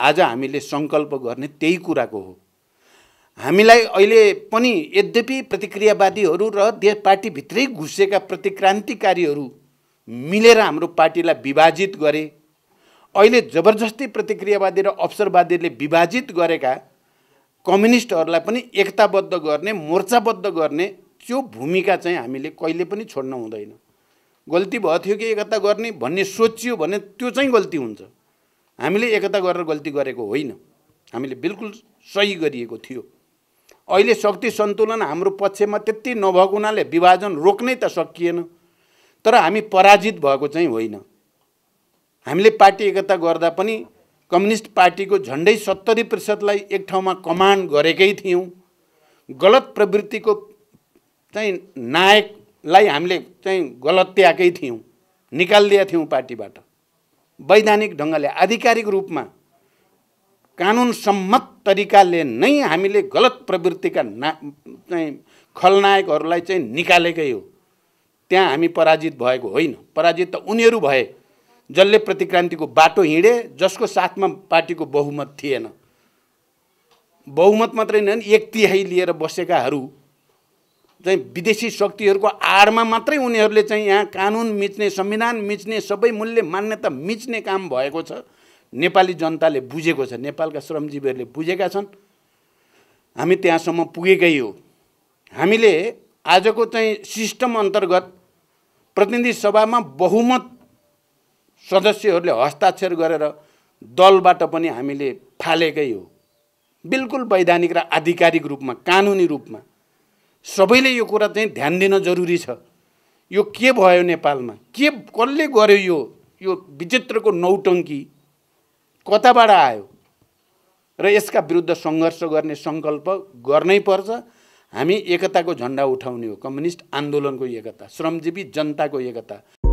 आज हामीले सङ्कल्प गर्ने त्यही कुराको हो हामीलाई अहिले पनि यद्यपि प्रतिक्रियावादीहरू र देश पार्टीभित्रै घुसेका प्रतिक्रान्तिकारीहरू मिलेर हाम्रो पार्टीलाई विभाजित गरे अहिले जबरजस्ती प्रतिक्रियावादी र अवसरवादीले विभाजित गरेका कम्युनिस्टहरूलाई पनि एकताबद्ध गर्ने मोर्चाबद्ध गर्ने त्यो भूमिका चाहिँ हामीले कहिले पनि छोड्न हुँदैन गल्ती भएको थियो कि एकता गर्ने भन्ने सोचियो भने त्यो चाहिँ गल्ती हुन्छ हामीले एकता गरेर गल्ती गरेको होइन हामीले बिल्कुल सही गरिएको थियो अहिले शक्ति सन्तुलन हाम्रो पक्षमा त्यति नभएको हुनाले विभाजन रोक्नै त सकिएन तर हामी पराजित भएको चाहिँ होइन हामीले पार्टी एकता गर्दा पनि कम्युनिस्ट पार्टीको झन्डै सत्तरी प्रतिशतलाई एक ठाउँमा कमान्ड गरेकै थियौँ गलत प्रवृत्तिको चाहिँ नायकलाई हामीले चाहिँ गलत गलत्याएकै थियौँ निकालिदिएका थियौँ पार्टीबाट वैधानिक ढङ्गले आधिकारिक रूपमा कानुन सम्मत तरिकाले नै हामीले गलत प्रवृत्तिका ना चाहिँ खलनायकहरूलाई चाहिँ निकालेकै हो त्यहाँ हामी पराजित भएको होइन पराजित त उनीहरू भए जसले प्रतिक्रान्तिको बाटो हिँडे जसको साथमा पार्टीको बहुमत थिएन बहुमत मात्रै नै एक तिहाई लिएर बसेकाहरू चाहिँ विदेशी शक्तिहरूको आडमा मात्रै उनीहरूले चाहिँ यहाँ कानुन मिच्ने संविधान मिच्ने सबै मूल्य मान्यता मिच्ने काम भएको छ नेपाली जनताले बुझेको छ नेपालका श्रमजीवीहरूले बुझेका छन् हामी त्यहाँसम्म पुगेकै हो हामीले आजको चाहिँ सिस्टम अन्तर्गत प्रतिनिधि सभामा बहुमत सदस्यहरूले हस्ताक्षर गरेर दलबाट पनि हामीले फालेकै हो बिल्कुल वैधानिक र आधिकारिक रूपमा कानुनी रूपमा सबैले यो कुरा चाहिँ ध्यान दिन जरुरी छ यो के भयो नेपालमा के कसले गर्यो यो यो विचित्रको नौटङ्की कताबाट आयो र यसका विरुद्ध सङ्घर्ष गर्ने सङ्कल्प गर्नै पर्छ हामी एकताको झन्डा उठाउने हो कम्युनिस्ट आन्दोलनको एकता श्रमजीवी जनताको एकता